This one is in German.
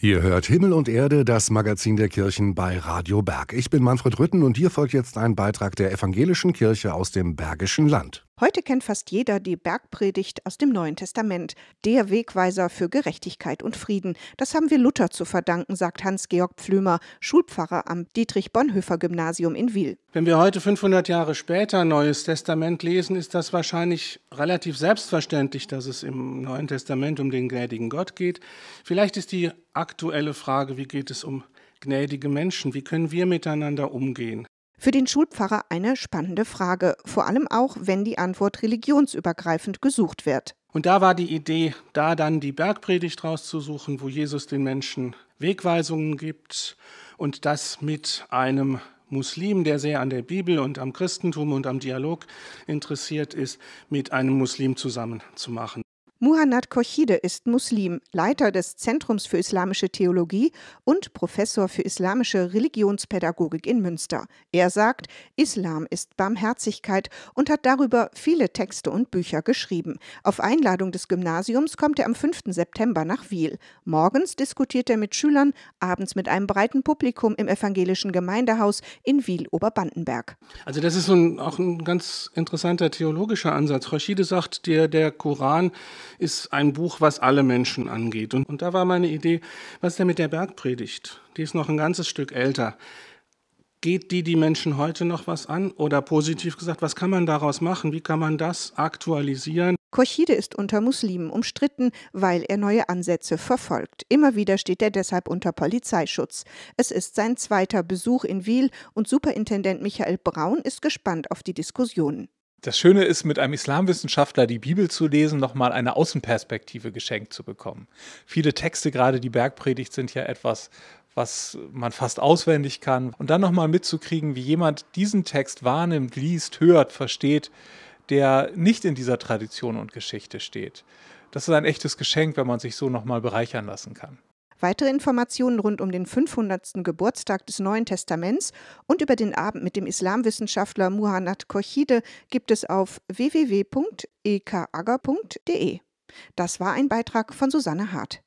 Ihr hört Himmel und Erde, das Magazin der Kirchen bei Radio Berg. Ich bin Manfred Rütten und hier folgt jetzt ein Beitrag der evangelischen Kirche aus dem Bergischen Land. Heute kennt fast jeder die Bergpredigt aus dem Neuen Testament, der Wegweiser für Gerechtigkeit und Frieden. Das haben wir Luther zu verdanken, sagt Hans-Georg Pflümer, Schulpfarrer am Dietrich-Bonhoeffer-Gymnasium in Wiel. Wenn wir heute 500 Jahre später Neues Testament lesen, ist das wahrscheinlich relativ selbstverständlich, dass es im Neuen Testament um den gnädigen Gott geht. Vielleicht ist die aktuelle Frage, wie geht es um gnädige Menschen? Wie können wir miteinander umgehen? Für den Schulpfarrer eine spannende Frage, vor allem auch, wenn die Antwort religionsübergreifend gesucht wird. Und da war die Idee, da dann die Bergpredigt rauszusuchen, wo Jesus den Menschen Wegweisungen gibt und das mit einem Muslim, der sehr an der Bibel und am Christentum und am Dialog interessiert ist, mit einem Muslim zusammen zu machen. Muhannad Kochide ist Muslim, Leiter des Zentrums für islamische Theologie und Professor für islamische Religionspädagogik in Münster. Er sagt, Islam ist Barmherzigkeit und hat darüber viele Texte und Bücher geschrieben. Auf Einladung des Gymnasiums kommt er am 5. September nach Wiel. Morgens diskutiert er mit Schülern, abends mit einem breiten Publikum im evangelischen Gemeindehaus in Wiel-Oberbandenberg. Also das ist so ein, auch ein ganz interessanter theologischer Ansatz. Kochide sagt, der, der Koran ist ein Buch, was alle Menschen angeht. Und, und da war meine Idee, was ist denn mit der Bergpredigt? Die ist noch ein ganzes Stück älter. Geht die die Menschen heute noch was an? Oder positiv gesagt, was kann man daraus machen? Wie kann man das aktualisieren? Korchide ist unter Muslimen umstritten, weil er neue Ansätze verfolgt. Immer wieder steht er deshalb unter Polizeischutz. Es ist sein zweiter Besuch in Wiel und Superintendent Michael Braun ist gespannt auf die Diskussionen. Das Schöne ist, mit einem Islamwissenschaftler die Bibel zu lesen, nochmal eine Außenperspektive geschenkt zu bekommen. Viele Texte, gerade die Bergpredigt, sind ja etwas, was man fast auswendig kann. Und dann nochmal mitzukriegen, wie jemand diesen Text wahrnimmt, liest, hört, versteht, der nicht in dieser Tradition und Geschichte steht. Das ist ein echtes Geschenk, wenn man sich so nochmal bereichern lassen kann. Weitere Informationen rund um den 500. Geburtstag des Neuen Testaments und über den Abend mit dem Islamwissenschaftler Muhannad Kochide gibt es auf www.ekagger.de. Das war ein Beitrag von Susanne Hart.